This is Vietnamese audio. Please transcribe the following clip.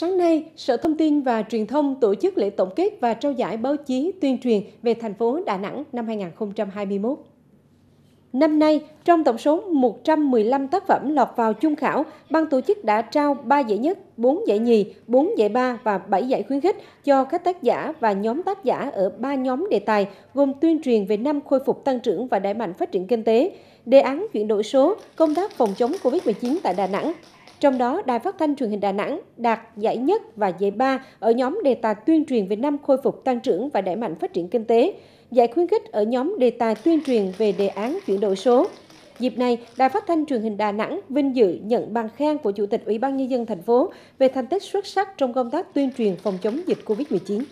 Sáng nay, Sở Thông tin và Truyền thông tổ chức lễ tổng kết và trao giải báo chí tuyên truyền về thành phố Đà Nẵng năm 2021. Năm nay, trong tổng số 115 tác phẩm lọt vào chung khảo, ban tổ chức đã trao 3 giải nhất, 4 giải nhì, 4 giải ba và 7 giải khuyến khích cho các tác giả và nhóm tác giả ở 3 nhóm đề tài gồm tuyên truyền về năm khôi phục tăng trưởng và đẩy mạnh phát triển kinh tế, đề án chuyển đổi số, công tác phòng chống COVID-19 tại Đà Nẵng, trong đó, Đài Phát thanh Truyền hình Đà Nẵng đạt giải nhất và giải ba ở nhóm đề tài tuyên truyền về năm khôi phục tăng trưởng và đẩy mạnh phát triển kinh tế, giải khuyến khích ở nhóm đề tài tuyên truyền về đề án chuyển đổi số. Dịp này, Đài Phát thanh Truyền hình Đà Nẵng vinh dự nhận bằng khen của Chủ tịch Ủy ban nhân dân thành phố về thành tích xuất sắc trong công tác tuyên truyền phòng chống dịch COVID-19.